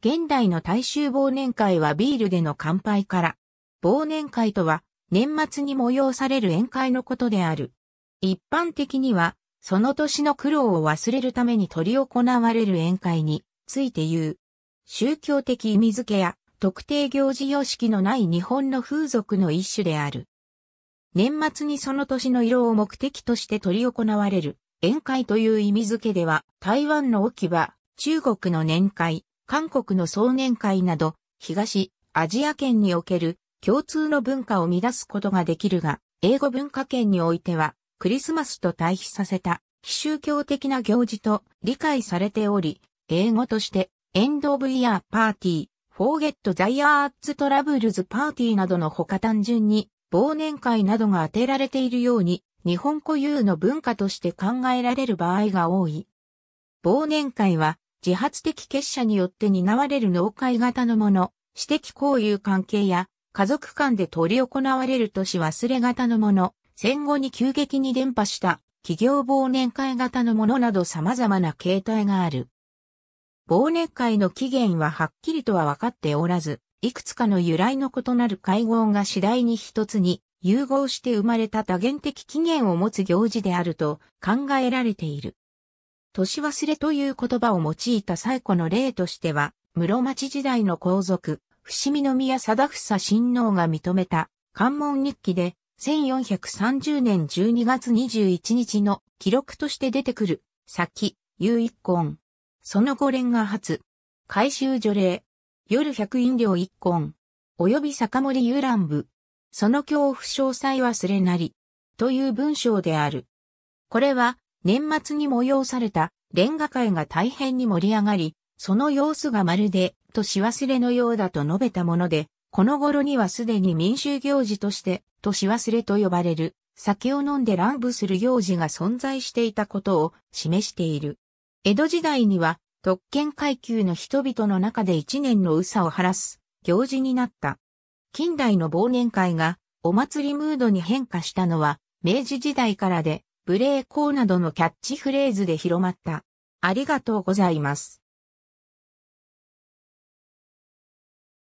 現代の大衆忘年会はビールでの乾杯から、忘年会とは年末に催される宴会のことである。一般的には、その年の苦労を忘れるために執り行われる宴会について言う。宗教的意味付けや特定行事様式のない日本の風俗の一種である。年末にその年の色を目的として執り行われる宴会という意味付けでは、台湾の置き場、中国の年会、韓国の総年会など、東、アジア圏における共通の文化を乱すことができるが、英語文化圏においては、クリスマスと対比させた、非宗教的な行事と理解されており、英語として、エンド・オブ・イヤー・パーティー、フォーゲット・ザ・イヤー・ツ・トラブルズ・パーティーなどの他単純に、忘年会などが当てられているように、日本固有の文化として考えられる場合が多い。忘年会は自発的結社によって担われる農会型のもの、私的交友関係や家族間で取り行われる都市忘れ型のもの、戦後に急激に伝播した企業忘年会型のものなど様々な形態がある。忘年会の起源ははっきりとは分かっておらず、いくつかの由来の異なる会合が次第に一つに融合して生まれた多元的起源を持つ行事であると考えられている。年忘れという言葉を用いた最古の例としては、室町時代の皇族、伏見宮貞房親王が認めた、関門日記で、1430年12月21日の記録として出てくる、先、有一根。その後連が初。回収除霊。夜百飲料一根。及び酒盛遊覧部。その恐怖詳細忘れなり。という文章である。これは、年末に催されたレンガ会が大変に盛り上がり、その様子がまるで、年忘れのようだと述べたもので、この頃にはすでに民衆行事として、年忘れと呼ばれる、酒を飲んで乱舞する行事が存在していたことを示している。江戸時代には、特権階級の人々の中で一年の嘘を晴らす行事になった。近代の忘年会がお祭りムードに変化したのは明治時代からで、ブレーコーなどのキャッチフレーズで広まった。ありがとうございます。